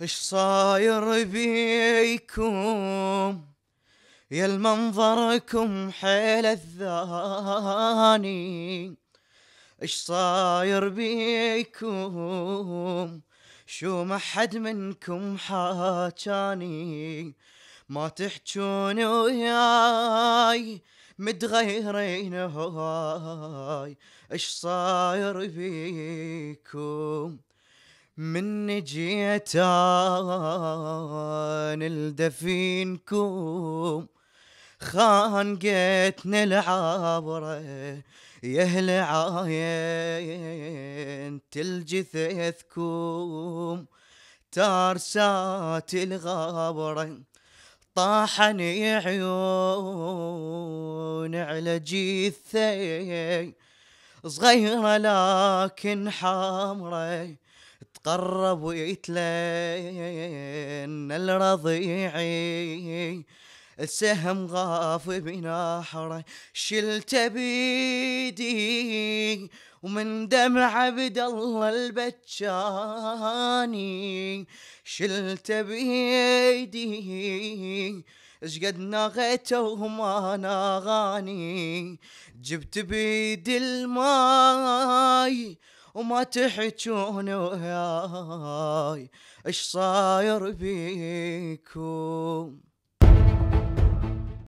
اش صاير بيكم يا المنظركم حيل الثاني اش صاير بيكم شو ما حد منكم حاجاني ما تحجون وياي متغيرين هواي اش صاير بيكم من جيتان خان خانقتنا العبرة يهل عاين تلجثثكم تارسات الغابرة طاحني عيون على جثة صغيرة لكن حمرة تقرب ويتلين الرضيعي السهم غاف بنحره شلت بيدي ومن دمع عبد الله البجاني شلت بيدي اشقد ناغيته وما ناغاني جبت بيد الماي وما تحجون وياي اش صاير بيكم